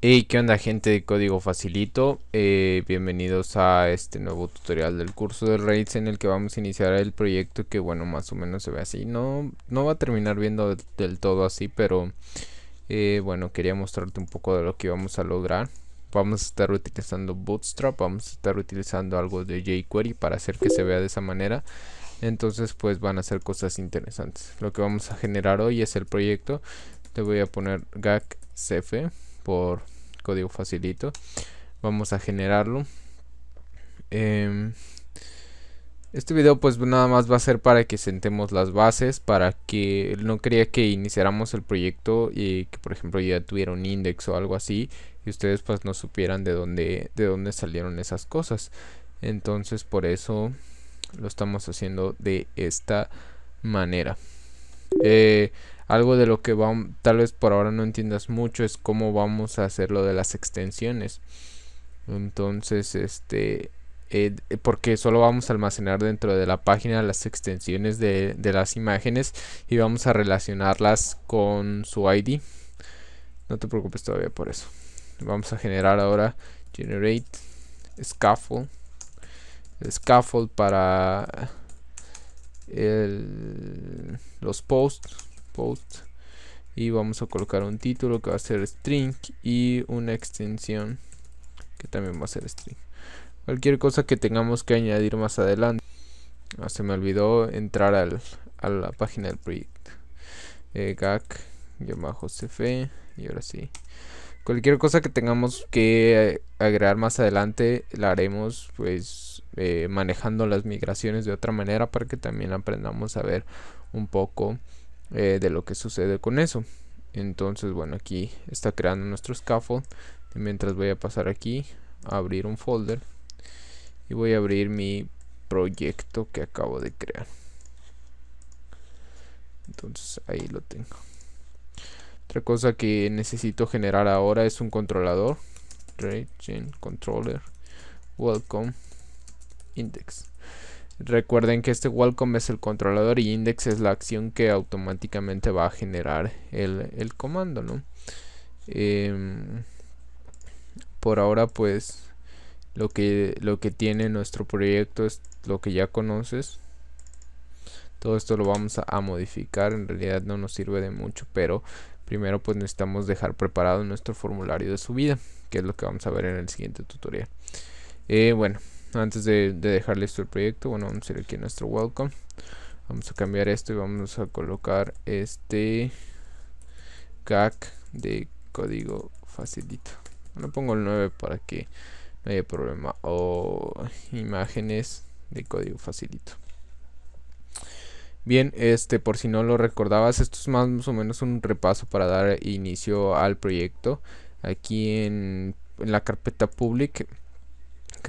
Hey, ¿qué onda gente de Código Facilito? Eh, bienvenidos a este nuevo tutorial del curso de Raids en el que vamos a iniciar el proyecto que bueno, más o menos se ve así. No, no va a terminar viendo del todo así, pero eh, bueno, quería mostrarte un poco de lo que vamos a lograr. Vamos a estar utilizando Bootstrap, vamos a estar utilizando algo de jQuery para hacer que se vea de esa manera. Entonces pues van a ser cosas interesantes. Lo que vamos a generar hoy es el proyecto. Te voy a poner GACCF por código facilito vamos a generarlo em, este video pues nada más va a ser para que sentemos las bases, para que no quería que iniciáramos el proyecto y que por ejemplo ya tuviera un index o algo así y ustedes pues no supieran de dónde, de dónde salieron esas cosas. Entonces por eso lo estamos haciendo de esta manera. Eh, algo de lo que tal vez por ahora no entiendas mucho es cómo vamos a hacer lo de las extensiones. Entonces, este, eh, eh, porque solo vamos a almacenar dentro de la página las extensiones de, las imágenes y vamos a relacionarlas con su ID. No te preocupes todavía por eso. Vamos a generar ahora generate scaffold. scaffold para el, los posts post, y vamos a colocar un título que va a ser string y una extensión que también va a ser string cualquier cosa que tengamos que añadir más adelante ah, se me olvidó entrar al, a la página del proyecto eh, gag y ahora sí cualquier cosa que tengamos que agregar más adelante la haremos pues eh, manejando las migraciones de otra manera para que también aprendamos a ver un poco eh, de lo que sucede con eso. Entonces, bueno, aquí está creando nuestro scaffold. mientras voy a pasar aquí a abrir un folder y voy a abrir mi proyecto que acabo de crear. Entonces ahí lo tengo. Otra cosa que necesito generar ahora es un controlador. controller. Welcome index. Recuerden que este welcome es el controlador y index es la acción que automáticamente va a generar el, comando, ¿no? Em, por ahora pues lo que, lo que tiene nuestro proyecto es lo que ya conoces. Todo esto lo vamos a, modificar, en realidad no nos sirve de mucho, pero primero pues necesitamos dejar preparado nuestro formulario de subida, que es lo que vamos a ver en el siguiente tutorial. Eh, bueno, antes de, de dejar listo el proyecto, bueno, vamos a ir aquí a nuestro welcome. Vamos a cambiar esto y vamos a colocar este CAC de código facilito. no pongo el 9 para que no haya problema. O imágenes de código facilito. Bien, este por si no lo recordabas, esto es más o menos un repaso para dar inicio al proyecto. Aquí en la carpeta public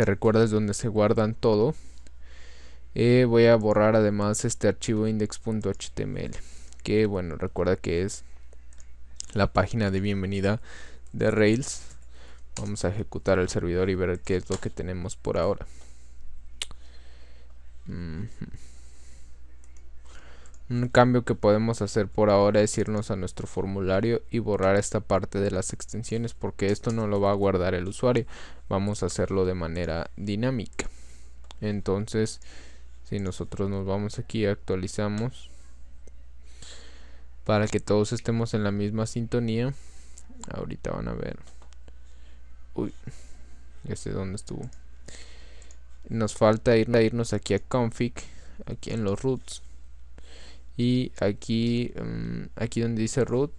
que es donde se guardan todo. Eh, voy a borrar además este archivo index.html que bueno, recuerda que es la página de bienvenida de Rails. Vamos a ejecutar el servidor y ver qué es lo que tenemos por ahora. Un cambio que podemos hacer por ahora es irnos a nuestro formulario y borrar esta parte de las extensiones porque esto no lo va a guardar el usuario. Vamos a hacerlo de manera dinámica. Entonces, si nosotros nos vamos aquí actualizamos para que todos estemos en la misma sintonía. Ahorita van a ver. Uy, ya sé dónde estuvo. Nos falta irnos aquí a config, aquí en los roots y aquí mm, aquí donde dice root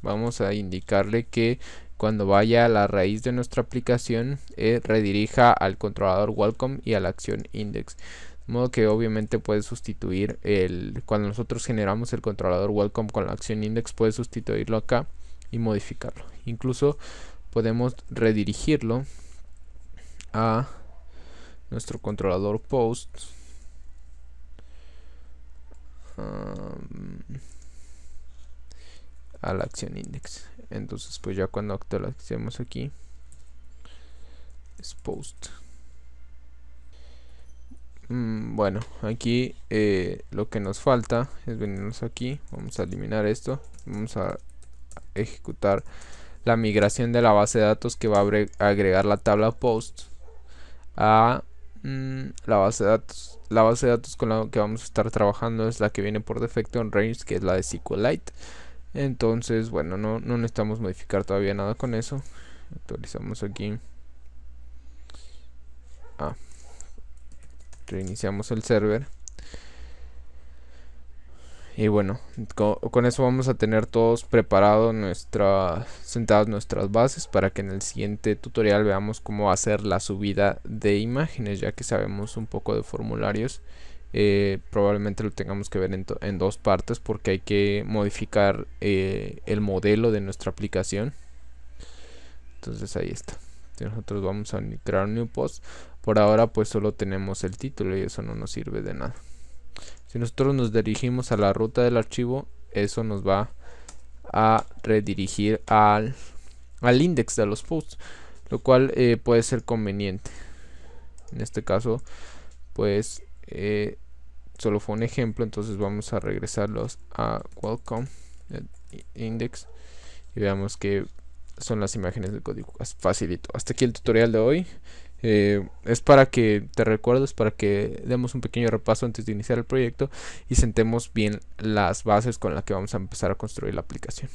vamos a indicarle que cuando vaya a la raíz de nuestra aplicación eh, redirija al controlador welcome y a la acción index de modo que obviamente puede sustituir el cuando nosotros generamos el controlador welcome con la acción index puede sustituirlo acá y modificarlo incluso podemos redirigirlo a nuestro controlador post a la acción index entonces pues ya cuando actualicemos aquí es post mm, bueno aquí eh, lo que nos falta es venirnos aquí vamos a eliminar esto vamos a ejecutar la migración de la base de datos que va a agregar la tabla post a Mm, la base de datos. La base datos con la que vamos a estar trabajando es la que viene por defecto en Range, que es la de SQLite. Entonces, bueno, no, no necesitamos modificar todavía nada con eso. Actualizamos aquí. Ah, reiniciamos el server. Y bueno, con, eso vamos a tener todos preparados nuestras sentadas nuestras bases para que en el siguiente tutorial veamos cómo hacer la subida de imágenes, ya que sabemos un poco de formularios. Eh, probablemente lo tengamos que ver en, dos partes porque hay que modificar eh, el modelo de nuestra aplicación entonces ahí está nosotros vamos a crear un new post por ahora pues solo tenemos el título y eso no nos sirve de nada si nosotros nos dirigimos a la ruta del archivo, eso nos va a redirigir al, al index de los posts, lo cual eh, puede ser conveniente. En este caso, pues eh, solo fue un ejemplo, entonces vamos a regresarlos a welcome eh, index y veamos que son las imágenes del código. Facilito. Hasta aquí el tutorial de hoy. Eh, es para que te recuerdes, para que demos un pequeño repaso antes de iniciar el proyecto y sentemos bien las bases con las que vamos a empezar a construir la aplicación.